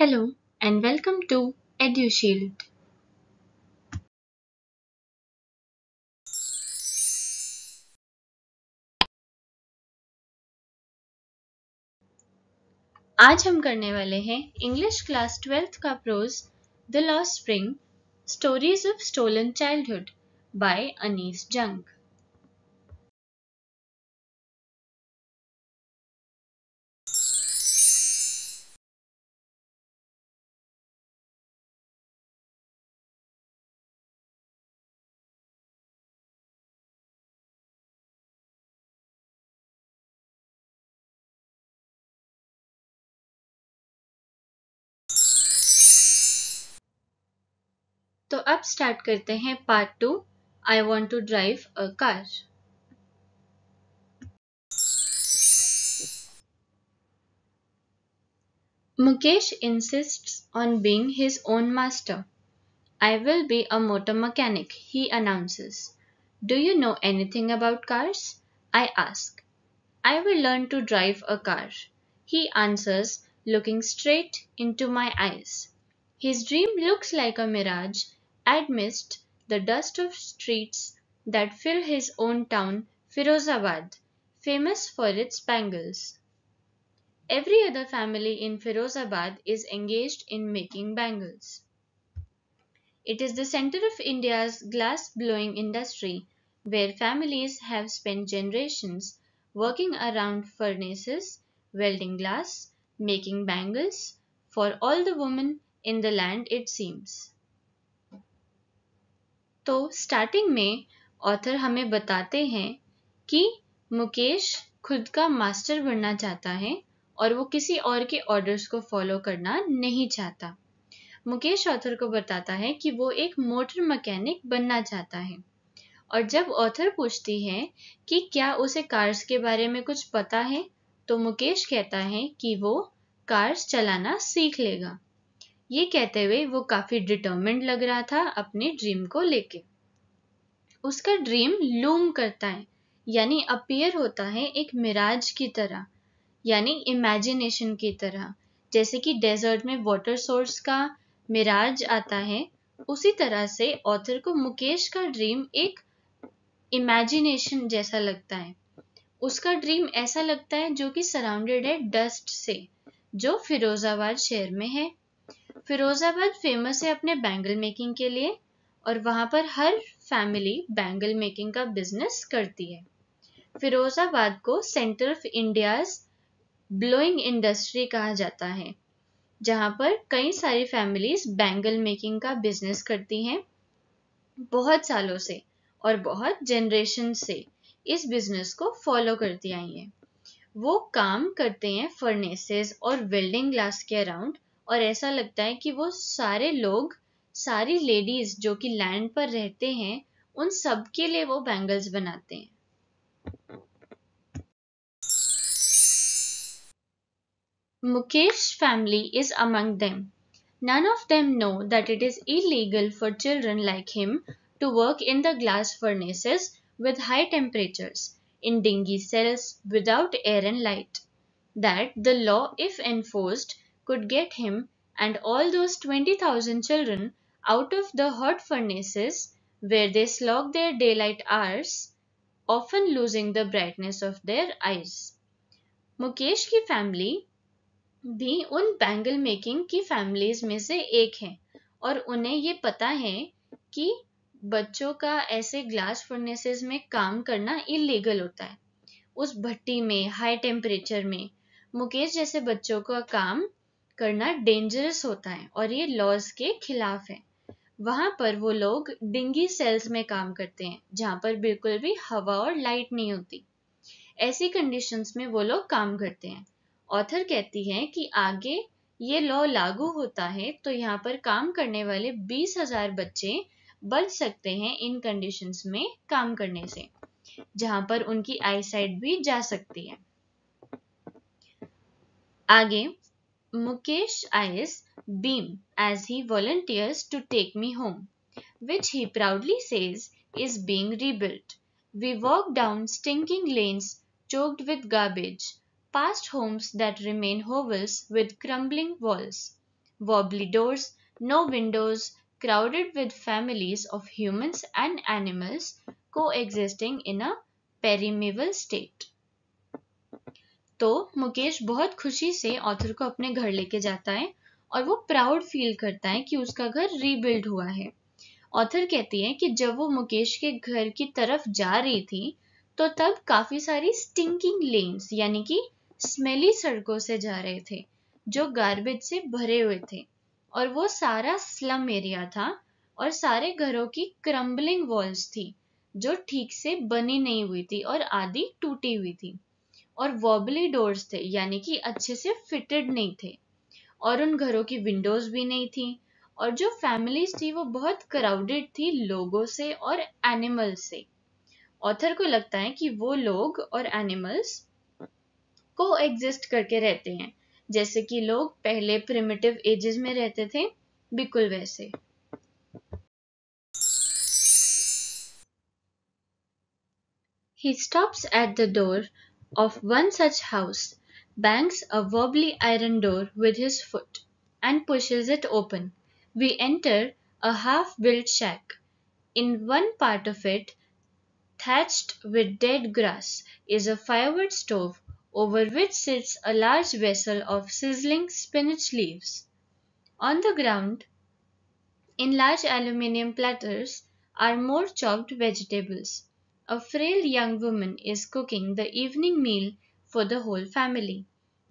Hello and welcome to EduShield. आज हम करने वाले हैं इंग्लिश क्लास ट्वेल्थ का prose the lost spring stories of stolen childhood by Anees Jung तो अब स्टार्ट करते हैं part two I want to drive a car Mukesh insists on being his own master. I will be a motor mechanic, he announces. Do you know anything about cars? I ask. I will learn to drive a car, he answers, looking straight into my eyes. His dream looks like a mirage amidst the dust of streets that fill his own town, Firozabad, famous for its bangles. Every other family in Firozabad is engaged in making bangles. It is the center of India's glass blowing industry where families have spent generations working around furnaces, welding glass, making bangles for all the women in the land it seems. तो starting में author हमें बताते हैं कि मुकेश खुद का master बनना चाहता है और वो किसी और के ऑर्डर्स को फॉलो करना नहीं चाहता मुकेश ऑथर को बताता है कि वो एक मोटर मैकेनिक बनना चाहता है और जब ऑथर पूछती है कि क्या उसे कार्स के बारे में कुछ पता है तो मुकेश कहता है कि वो कार्स चलाना सीख लेगा ये कहते हुए वो काफ़ी डिटर्मेंट लग रहा था अपने ड्रीम को लेके उसका ड्रीम लूम करता है यानी अपीयर होता है एक मिराज की तरह यानी इमेजिनेशन की तरह जैसे कि डेजर्ट में वाटर सोर्स का मिराज आता है उसी तरह से ऑथर को मुकेश का ड्रीम एक इमेजिनेशन जैसा लगता है उसका ड्रीम ऐसा लगता है जो कि सराउंडेड है डस्ट से जो फिरोजाबाद शहर में है फिरोजाबाद फेमस है अपने बैंगल मेकिंग के लिए और वहां पर हर फैमिली बैंगल मेकिंग का बिजनेस करती है फिरोजाबाद को centre of India's blowing industry कहा जाता है जहाँ पर कई सारी फैमिलीज बैंगल मेकिंग का बिजनेस करती हैं बहुत सालों से और बहुत जनरेशन से इस बिजनेस को फॉलो करती आई हैं वो काम करते हैं फर्नेसेस और वेल्डिंग ग्लास के अराउंड और ऐसा लगता है कि वो सारे लोग सारी लेडीज जो कि लैंड पर रहते हैं उन सब के लिए वो बैंगल्स बनाते हैं Mukesh family is among them none of them know that it is illegal for children like him to work in the glass furnaces with high temperature in dingy cells without air and light that the law if enforced could get him and all those twenty thousand children out of the hot furnaces where they slog their daylight hours, often losing the brightness of their eyes. मुकेश की family भी उन bangle making की families में से एक है और उन्हें ये पता है कि बच्चों का ऐसे ग्लास फर्नेसेस में काम करना इलीगल होता है उस भट्टी में हाई टेम्परेचर में मुकेश जैसे बच्चों का काम करना डेंजरस होता है और ये लॉज के खिलाफ है वहां पर वो लोग डिंगी सेल्स में काम करते हैं जहां पर बिल्कुल भी हवा और लाइट नहीं होती ऐसी कंडीशंस में वो लोग काम करते हैं ऑथर कहती है कि आगे ये लॉ लागू होता है तो यहाँ पर काम करने वाले बीस हजार बच्चे बच सकते हैं इन कंडीशंस में काम करने से जहां पर उनकी आईसाइट भी जा सकती है आगे मुकेश आयस beam as he volunteers to take me home, which he proudly says is being rebuilt. We walk down stinking lanes choked with garbage, past homes that remain hovels with crumbling walls, wobbly doors, no windows, crowded with families of humans and animals coexisting in a perimeval state तो मुकेश बहुत खुशी से author को अपने घर लेके जाता है और वो प्राउड फील करता है कि उसका घर रीबिल्ड हुआ है ऑथर कहती है कि जब वो मुकेश के घर की तरफ जा रही थी तो तब काफ़ी सारी स्टिंकिंग लेन्स यानी कि स्मेली सड़कों से जा रहे थे जो गार्बेज से भरे हुए थे और वो सारा स्लम एरिया था और सारे घरों की क्रम्बलिंग वॉल्स थी जो ठीक से बनी नहीं हुई थी और आधी टूटी हुई थी और वॉबली डोर्स थे यानी कि अच्छे से फिटेड नहीं थे और उन घरों की विंडोज भी नहीं थी और जो फैमिलीज थी वो बहुत क्राउडेड थी लोगों से और एनिमल्स से ऑथर को लगता है कि वो लोग और एनिमल्स को एग्जिस्ट करके रहते हैं जैसे कि लोग पहले प्रिमिटिव एजेस में रहते थे बिल्कुल वैसे ही stops at the door of one such house bangs a wobbly iron door with his foot, and pushes it open. We enter a half built shack. In one part of it, thatched with dead grass, is a firewood stove over which sits a large vessel of sizzling spinach leaves. On the ground, in large aluminium platters, are more chopped vegetables. A frail young woman is cooking the evening meal for the whole family.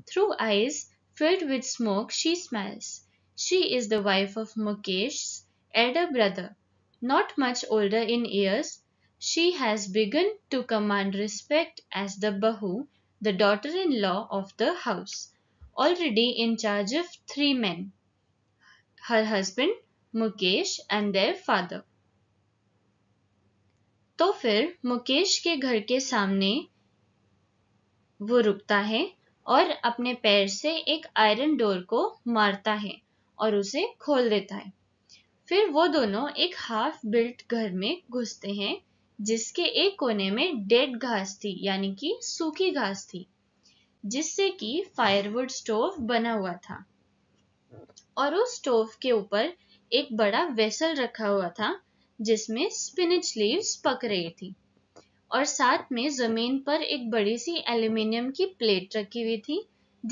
Through eyes filled with smoke she smiles. She is the wife of Mukesh's elder brother. Not much older in years, she has begun to command respect as the Bahu, the daughter-in-law of the house, already in charge of three men, her husband, Mukesh, and their father. तो फिर मुकेश के घर के सामने वो रुकता है और अपने पैर से एक आयरन डोर को मारता है और उसे खोल देता है फिर वो दोनों एक हाफ बिल्ट घर में घुसते हैं जिसके एक कोने में डेड घास थी यानी कि सूखी घास थी जिससे कि फायरवुड स्टोव बना हुआ था और उस स्टोव के ऊपर एक बड़ा वेसल रखा हुआ था जिसमें स्पिनिच लीव्स पक रही थी और साथ में जमीन पर एक बड़ी सी एल्यूमिनियम की प्लेट रखी हुई थी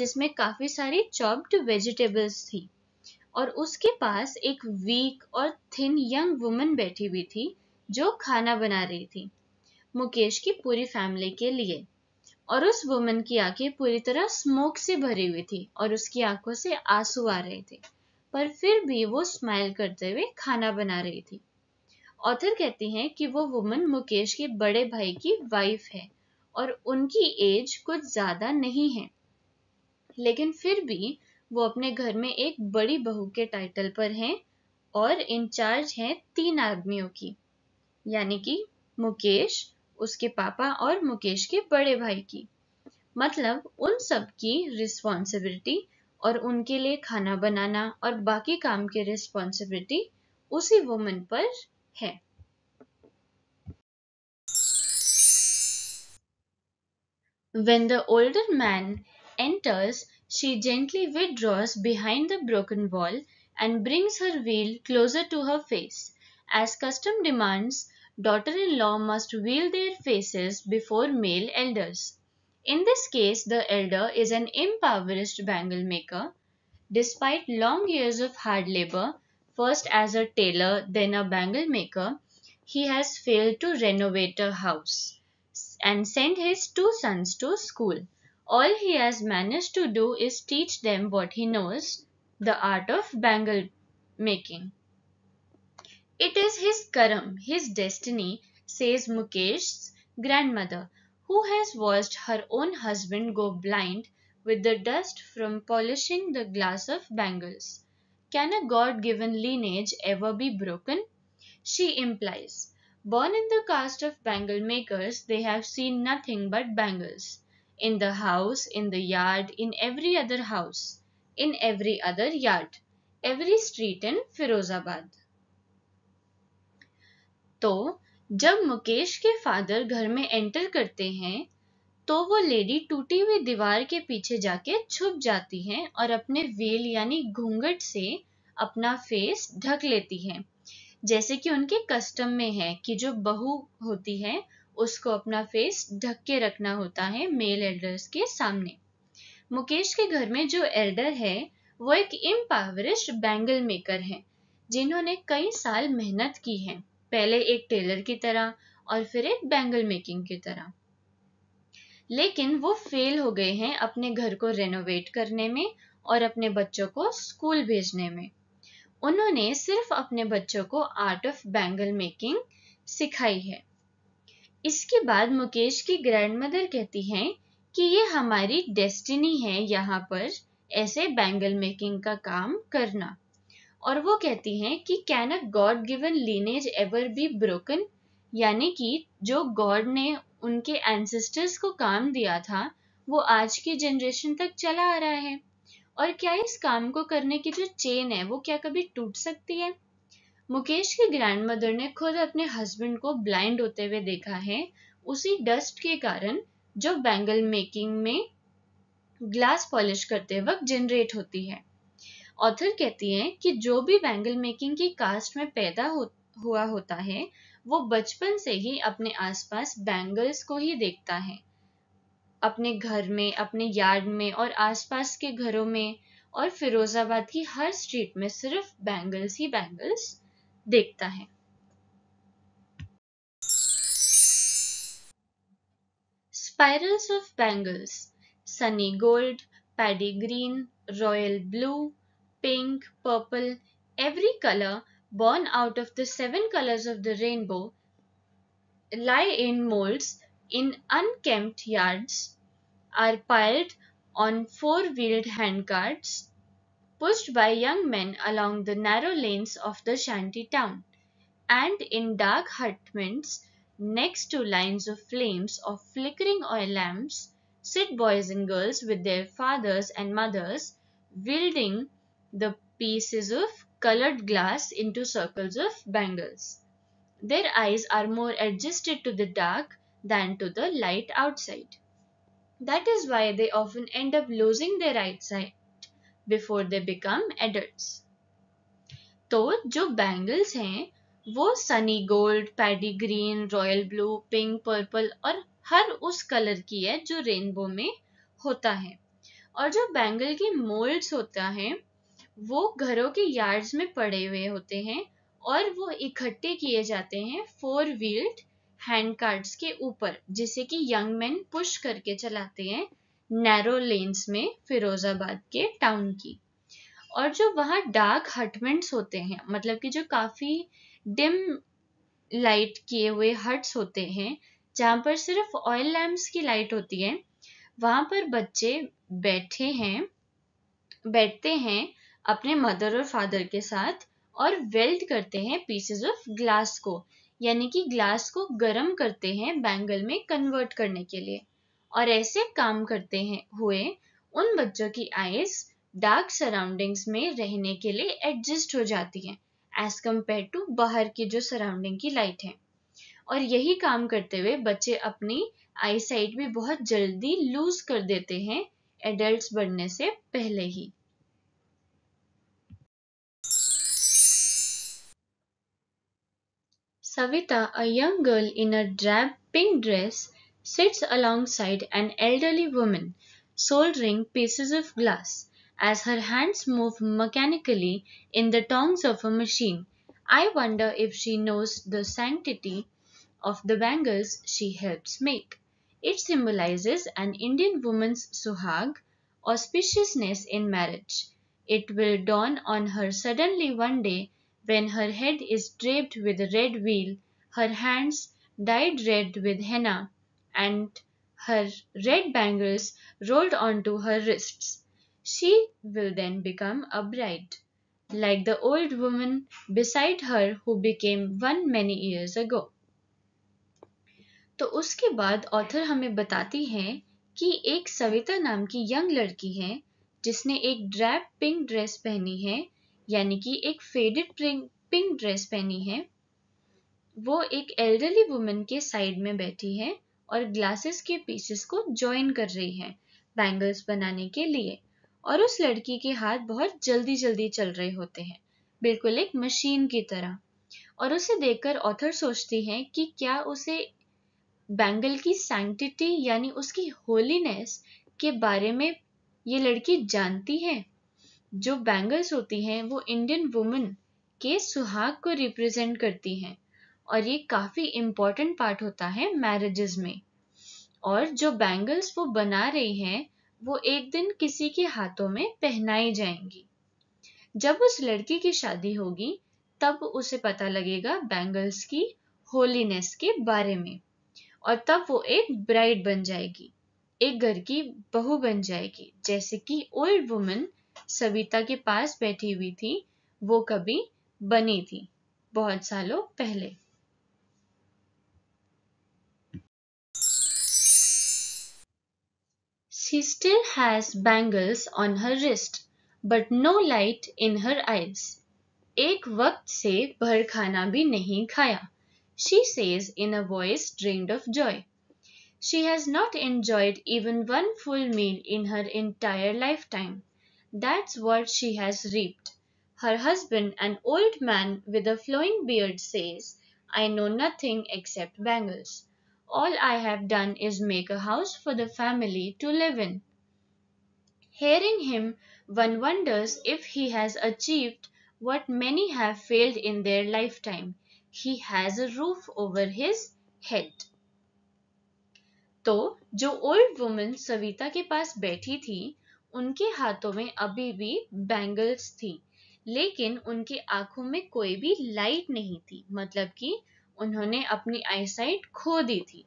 जिसमें काफी सारी चॉप्ड वेजिटेबल्स थी और उसके पास एक वीक और थिन यंग वुमन बैठी हुई थी जो खाना बना रही थी मुकेश की पूरी फैमिली के लिए और उस वुमन की आंखें पूरी तरह स्मोक से भरी हुई थी और उसकी आंखों से आंसू आ रहे थे पर फिर भी वो स्माइल करते हुए खाना बना रही थी ऑथर कहते हैं कि वो वुमन मुकेश के बड़े भाई की वाइफ है और उनकी एज कुछ ज़्यादा नहीं है लेकिन फिर भी वो अपने घर में एक बड़ी बहू के टाइटल पर हैं और इंचार्ज हैं तीन आदमियों की यानी कि मुकेश उसके पापा और मुकेश के बड़े भाई की मतलब उन सब की रिस्पॉन्सिबिलिटी और उनके लिए खाना बनाना और बाकी काम की रिस्पॉन्सिबिलिटी उसी वुमन पर है When the older man enters, she gently withdraws behind the broken wall and brings her wheel closer to her face. As custom demands, daughter-in-law must wheel their faces before male elders. In this case, the elder is an impoverished bangle maker. Despite long years of hard labor, first as a tailor, then a bangle maker, he has failed to renovate a house and send his two sons to school. All he has managed to do is teach them what he knows, the art of bangle making. It is his karam, his destiny, says Mukesh's grandmother, who has watched her own husband go blind with the dust from polishing the glass of bangles. Can a God given lineage ever be broken? She implies. Born in the caste of bangle makers, they have seen nothing but bangles. In the house, in the yard, in every other house, in every other yard, every street in firozabad to जब मुकेश के father घर में enter करते हैं तो वो lady टूटी हुई दीवार के पीछे जाके छुप जाती है और अपने वेल यानी घूंघट से अपना फेस ढक लेती है जैसे कि उनके कस्टम में है कि जो बहू होती है उसको अपना फेस ढक के रखना होता है मेल एल्डर्स के सामने मुकेश के घर में जो एल्डर है वो एक इम्पावरिश बैंगल मेकर है जिन्होंने कई साल मेहनत की है पहले एक टेलर की तरह और फिर एक बैंगल मेकिंग की तरह लेकिन वो फेल हो गए हैं अपने घर को रेनोवेट करने में और अपने बच्चों को स्कूल भेजने में उन्होंने सिर्फ अपने बच्चों को आर्ट ऑफ बैंगल मेकिंग सिखाई है इसके बाद मुकेश की मदर कहती हैं कि ये हमारी डेस्टिनी है यहाँ पर ऐसे बैंगल मेकिंग का काम करना और वो कहती हैं कि can a god given lineage ever be broken यानी कि जो गॉड ने उनके एंसेस्टर्स को काम दिया था वो आज की जनरेशन तक चला आ रहा है और क्या इस काम को करने की जो चेन है वो क्या कभी टूट सकती है मुकेश की ग्रैंड मदर ने खुद अपने हस्बैंड को ब्लाइंड होते हुए देखा है उसी डस्ट के कारण जो बैंगल मेकिंग में ग्लास पॉलिश करते वक्त जनरेट होती है ऑथर कहती है कि जो भी बैंगल मेकिंग की कास्ट में पैदा हो, हुआ होता है वो बचपन से ही अपने आसपास बैंगल्स को ही देखता है अपने घर में अपने यार्ड में और आसपास के घरों में और फिरोजाबाद की हर स्ट्रीट में सिर्फ बैंगल्स ही बैंगल्स देखता है spirals of bangles sunny gold paddy green royal blue pink purple every colour born out of the seven colors of the rainbow lie in molds in unkempt yards, are piled on four-wheeled handcarts, pushed by young men along the narrow lanes of the shanty town, and in dark hutments next to lines of flames of flickering oil lamps sit boys and girls with their fathers and mothers wielding the pieces of colored glass into circles of bangles. Their eyes are more adjusted to the dark than to the light outside. That is why they often end up losing their eyesight before they become adults. तो जो bangles हैं वो sunny gold paddy green royal blue pink purple और हर उस colour की है जो रेनबो में होता है और जो बैंगल के मोल्ड्स होता है वो घरों के यार्ड्स में पड़े हुए होते हैं और वो इकट्ठे किए जाते हैं फोर व्हील्ड हैंड कार्ड्स के ऊपर जिसे कि यंग मैन पुश करके चलाते हैं नैरो लेन्स में फिरोजाबाद के टाउन की और जो वहाँ डार्क हटमेंट्स होते हैं मतलब कि जो काफ़ी डिम लाइट किए हुए हट्स होते हैं जहाँ पर सिर्फ ऑयल लैम्प्स की लाइट होती है वहाँ पर बच्चे बैठे हैं बैठते हैं अपने मदर और फादर के साथ और वेल्ड करते हैं पीसेस ऑफ ग्लास को यानी कि ग्लास को गर्म करते हैं बैंगल में कन्वर्ट करने के लिए और ऐसे काम करते हैं हुए उन बच्चों की आईज डार्क सराउंडिंग्स में रहने के लिए एडजस्ट हो जाती हैं एज कम्पेयर टू बाहर की जो सराउंडिंग की लाइट है और यही काम करते हुए बच्चे अपनी आई साइट भी बहुत जल्दी लूज कर देते हैं एडल्ट बनने से पहले ही Savita, a young girl in a drab pink dress, sits alongside an elderly woman soldering pieces of glass as her hands move mechanically in the tongs of a machine. I wonder if she knows the sanctity of the bangles she helps make. It symbolizes an Indian woman's suhag, auspiciousness in marriage. It will dawn on her suddenly one day When her head is draped with red veil, her hands dyed red with henna, and her red bangles rolled onto her wrists. She will then become a bride, like the old woman beside her who became one many years ago. तो उसके बाद author हमें बताती हैं कि एक सविता नाम की यंग लड़की है जिसने एक ड्रैप पिंक ड्रेस पहनी है यानी कि एक फेडेड पिंक ड्रेस पहनी है वो एक एल्डरली वुमेन के साइड में बैठी है और ग्लासेस के पीसेस को ज्वाइन कर रही है बैंगल्स बनाने के लिए और उस लड़की के हाथ बहुत जल्दी जल्दी चल रहे होते हैं बिल्कुल एक मशीन की तरह और उसे देखकर ऑथर सोचती हैं कि क्या उसे बैंगल की सैंक्टिटी यानी उसकी होलीनेस के बारे में ये लड़की जानती है जो बैंगल्स होती हैं वो इंडियन वुमेन के सुहाग को रिप्रेजेंट करती हैं और ये काफ़ी इंपॉर्टेंट पार्ट होता है मैरिजेस में और जो बैंगल्स वो बना रही हैं वो एक दिन किसी के हाथों में पहनाई जाएंगी जब उस लड़की की शादी होगी तब उसे पता लगेगा बैंगल्स की होलीनेस के बारे में और तब वो एक ब्राइड बन जाएगी एक घर की बहू बन जाएगी जैसे कि ओल्ड वुमेन सविता के पास बैठी हुई थी वो कभी बनी थी बहुत सालों पहले She still has bangles on her wrist, but no light in her eyes. एक वक्त से भर खाना भी नहीं खाया she says in a voice drained of joy. She has not enjoyed even one full meal in her entire lifetime. That's what she has reaped. Her husband, an old man with a flowing beard, says, I know nothing except bangles. All I have done is make a house for the family to live in. Hearing him, one wonders if he has achieved what many have failed in their lifetime. He has a roof over his head. तो जो old woman Savita के पास बैठी थी उनके हाथों में अभी भी बैंगल्स थी लेकिन उनकी आंखों में कोई भी लाइट नहीं थी मतलब कि उन्होंने अपनी आईसाइट खो दी थी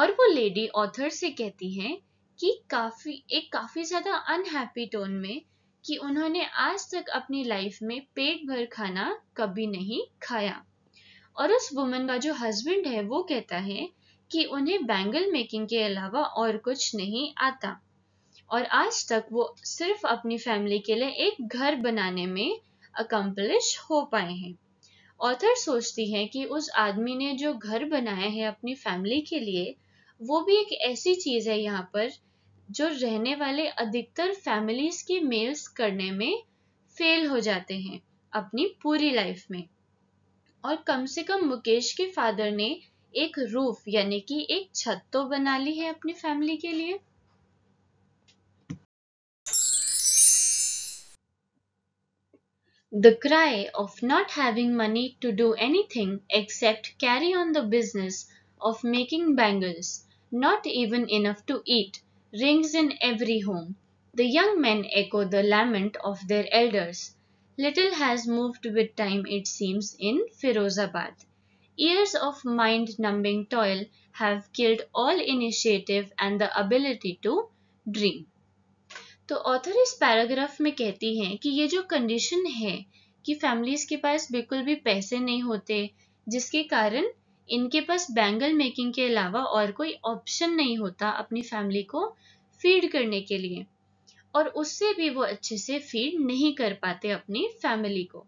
और वो लेडी ऑथर से कहती हैं कि काफ़ी एक काफ़ी ज़्यादा अनहैप्पी टोन में कि उन्होंने आज तक अपनी लाइफ में पेट भर खाना कभी नहीं खाया और उस वुमन का जो हस्बैंड है वो कहता है कि उन्हें बैंगल मेकिंग के अलावा और कुछ नहीं आता और आज तक वो सिर्फ अपनी फैमिली के लिए एक घर बनाने में अकम्पलिश हो पाए हैं ऑथर सोचती है कि उस आदमी ने जो घर बनाया है अपनी फैमिली के लिए वो भी एक ऐसी चीज़ है यहाँ पर जो रहने वाले अधिकतर फैमिलीज की मेल्स करने में फेल हो जाते हैं अपनी पूरी लाइफ में और कम से कम मुकेश के फादर ने एक रूफ यानी कि एक छत तो बना ली है अपनी फैमिली के लिए The cry of not having money to do anything except carry on the business of making bangles, not even enough to eat, rings in every home. The young men echo the lament of their elders. Little has moved with time, it seems, in Firozabad. Years of mind numbing toil have killed all initiative and the ability to dream. तो author इस paragraph में कहती हैं कि ये जो condition है कि फैमिलीज़ के पास बिल्कुल भी पैसे नहीं होते जिसके कारण इनके पास बैंगल मेकिंग के अलावा और कोई ऑप्शन नहीं होता अपनी फैमिली को फीड करने के लिए और उससे भी वो अच्छे से फीड नहीं कर पाते अपनी फैमिली को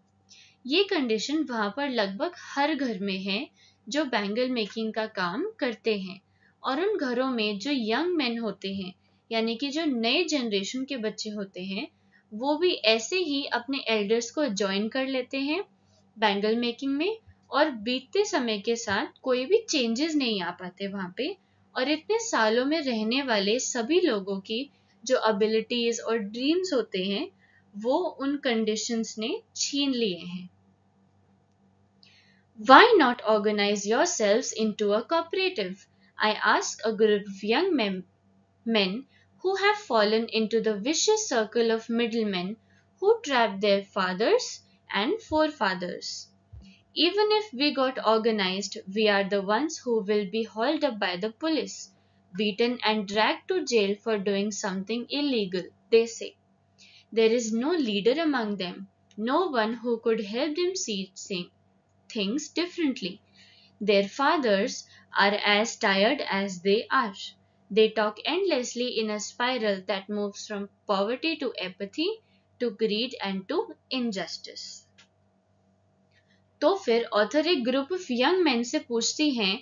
ये कंडीशन वहाँ पर लगभग हर घर में है जो बैंगल मेकिंग का काम करते हैं और उन घरों में जो यंग मैन होते हैं यानी कि जो नए जनरेशन के बच्चे होते हैं वो भी ऐसे ही अपने एल्डर्स को ज्वाइन कर लेते हैं बैंगल मेकिंग में और बीतते समय के साथ कोई भी चेंजेस नहीं आ पाते वहाँ पे और इतने सालों में रहने वाले सभी लोगों की जो अबिलिटीज और ड्रीम्स होते हैं वो उन कंडीशंस ने छीन लिए हैं why not organise yourself into I I ask a group young men who have fallen into the vicious circle of middlemen who trap their fathers and forefathers. Even if we got organized, we are the ones who will be hauled up by the police, beaten and dragged to jail for doing something illegal, they say. There is no leader among them, no one who could help them see things differently. Their fathers are as tired as they are. They talk endlessly in a spiral that moves from poverty to apathy, to greed and to injustice. तो फिर author एक group of young man से पूछती हैं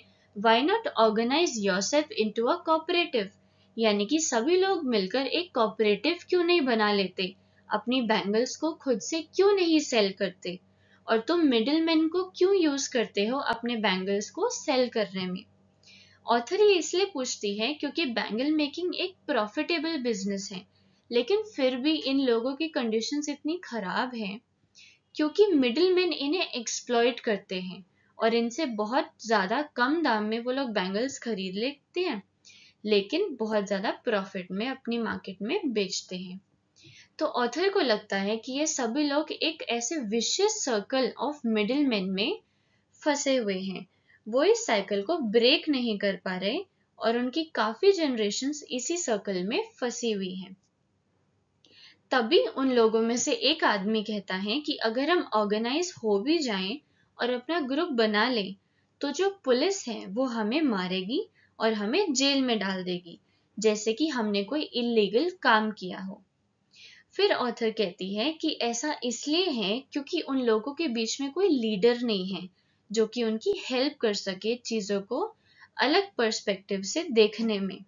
why not organise yourself a cooperative यानी कि सभी लोग मिलकर एक कॉपरेटिव क्यों नहीं बना लेते अपनी बैंगल्स को खुद से क्यों नहीं सेल करते और तुम मिडिल मैन को क्यों यूज करते हो अपने बैंगल्स को सेल करने में ऑथर ये इसलिए पूछती है क्योंकि बैंगल मेकिंग एक प्रॉफिटेबल बिजनेस है लेकिन फिर भी इन लोगों की कंडीशन इतनी खराब है क्योंकि मिडिल मैन इन्हें एक्सप्लॉयट करते हैं और इनसे बहुत ज़्यादा कम दाम में वो लोग बैंगल्स खरीद लेते हैं लेकिन बहुत ज़्यादा प्रॉफिट में अपनी मार्केट में बेचते हैं तो ऑथर को लगता है कि ये सभी लोग एक ऐसे विशेष सर्कल ऑफ मिडिल मैन में फंसे हुए हैं वो इस साइकिल को ब्रेक नहीं कर पा रहे और उनकी काफी जनरेशन इसी सर्कल में फंसी हुई है तभी उन लोगों में से एक आदमी कहता है कि अगर हम ऑर्गेनाइज हो भी जाएं और अपना ग्रुप बना लें तो जो पुलिस है वो हमें मारेगी और हमें जेल में डाल देगी जैसे कि हमने कोई इलीगल काम किया हो फिर ऑथर कहती है कि ऐसा इसलिए है क्योंकि उन लोगों के बीच में कोई लीडर नहीं है जो कि उनकी हेल्प कर सके चीज़ों को अलग पर्सपेक्टिव से देखने में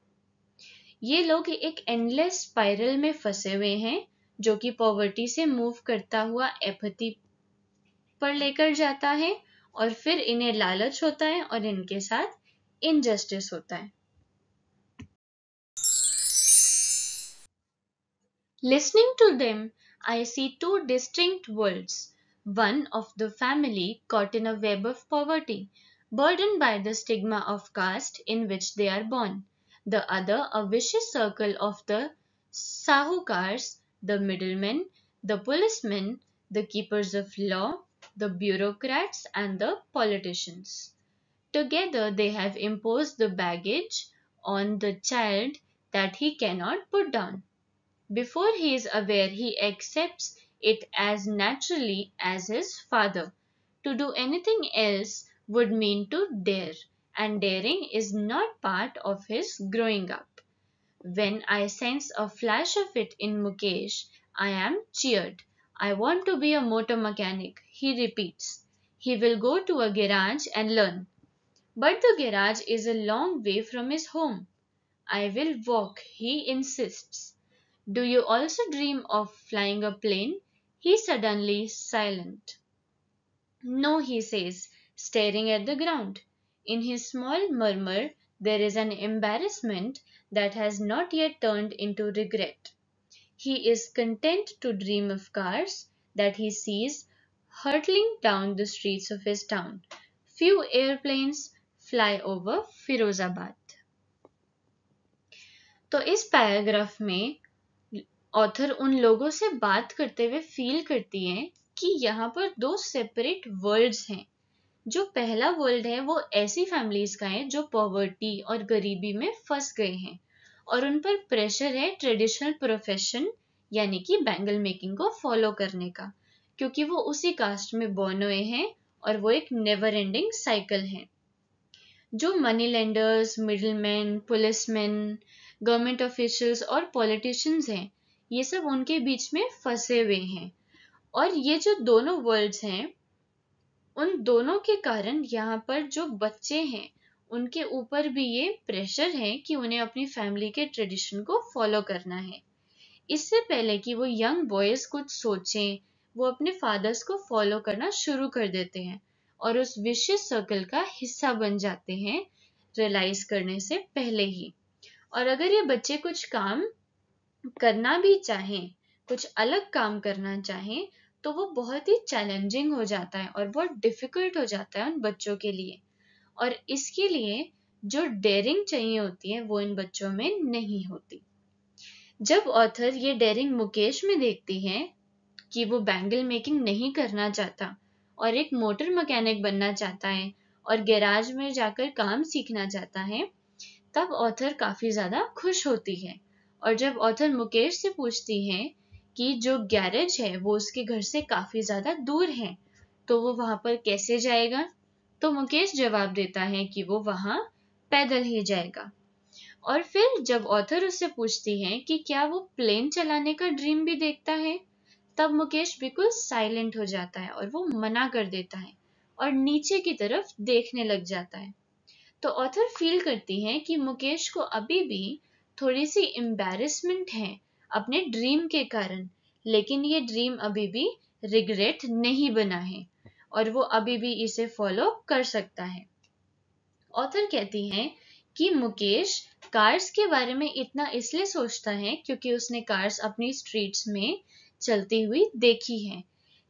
ये लोग एक एंडलेस स्पाइरल में फंसे हुए हैं जो कि पॉवर्टी से मूव करता हुआ एपथी पर लेकर जाता है और फिर इन्हें लालच होता है और इनके साथ इनजस्टिस होता है listening to them I see two distinct worlds one of the family caught in a web of poverty, burdened by the stigma of caste in which they are born, the other a vicious circle of the sahukars, the middlemen, the policemen, the keepers of law, the bureaucrats and the politicians. Together they have imposed the baggage on the child that he cannot put down. Before he is aware he accepts it as naturally as his father. To do anything else would mean to dare, and daring is not part of his growing up. When I sense a flash of it in Mukesh, I am cheered. I want to be a motor mechanic, he repeats. He will go to a garage and learn. But the garage is a long way from his home. I will walk, he insists. Do you also dream of flying a plane? He's suddenly silent. "No," he says, staring at the ground. In his small murmur there is an embarrassment that has not yet turned into regret. He is content to dream of cars that he sees hurtling down the streets of his town. Few airplanes fly over Firozabad. तो इस paragraph में author उन लोगों से बात करते हुए feel करती हैं कि यहाँ पर दो सेपरेट वर्ल्ड्स हैं जो पहला वर्ल्ड है वो ऐसी फैमिलीज का है जो पॉवर्टी और गरीबी में फंस गए हैं और उन पर प्रेशर है ट्रेडिशनल प्रोफेशन यानी कि बैंगल मेकिंग को फॉलो करने का क्योंकि वो उसी कास्ट में बॉर्न हुए हैं और वो एक नेवर एंडिंग साइकिल है जो money lenders middleman policeman government officials और पॉलिटिशियंस हैं ये सब उनके बीच में फंसे हुए हैं और ये जो दोनों वर्ल्ड्स हैं उन दोनों के कारण यहाँ पर जो बच्चे हैं उनके ऊपर भी ये प्रेशर है कि उन्हें अपनी फैमिली के ट्रेडिशन को फॉलो करना है इससे पहले कि वो यंग बॉयज कुछ सोचें वो अपने फादर्स को फॉलो करना शुरू कर देते हैं और उस विशेष सर्कल का हिस्सा बन जाते हैं रियलाइज करने से पहले ही और अगर ये बच्चे कुछ काम करना भी चाहें कुछ अलग काम करना चाहें तो वो बहुत ही चैलेंजिंग हो जाता है और बहुत डिफिकल्ट हो जाता है उन बच्चों के लिए और इसके लिए जो डेयरिंग चाहिए होती है वो इन बच्चों में नहीं होती जब ऑथर ये डेयरिंग मुकेश में देखती है कि वो बैंगल मेकिंग नहीं करना चाहता और एक मोटर मैकेनिक बनना चाहता है और गैराज में जाकर काम सीखना चाहता है तब ऑथर काफी ज्यादा खुश होती है और जब ऑथर मुकेश से पूछती हैं कि जो गैरेज है वो उसके घर से काफ़ी ज़्यादा दूर है तो वो वहां पर कैसे जाएगा तो मुकेश जवाब देता है कि वो वहां पैदल ही जाएगा और फिर जब ऑथर उससे पूछती है कि क्या वो प्लेन चलाने का ड्रीम भी देखता है तब मुकेश बिल्कुल साइलेंट हो जाता है और वो मना कर देता है और नीचे की तरफ देखने लग जाता है तो ऑथर फील करती है कि मुकेश को अभी भी थोड़ी सी एम्बेरसमेंट है अपने ड्रीम के कारण लेकिन ये ड्रीम अभी भी रिग्रेट नहीं बना है और वो अभी भी इसे फॉलो कर सकता है ऑथर कहती है कि मुकेश कार्स के बारे में इतना इसलिए सोचता है क्योंकि उसने कार्स अपनी स्ट्रीट्स में चलती हुई देखी है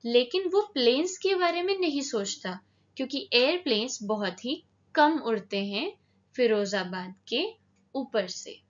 लेकिन वो प्लेन्स के बारे में नहीं सोचता क्योंकि एयरप्लेन्स बहुत ही कम उड़ते हैं फिरोजाबाद के ऊपर से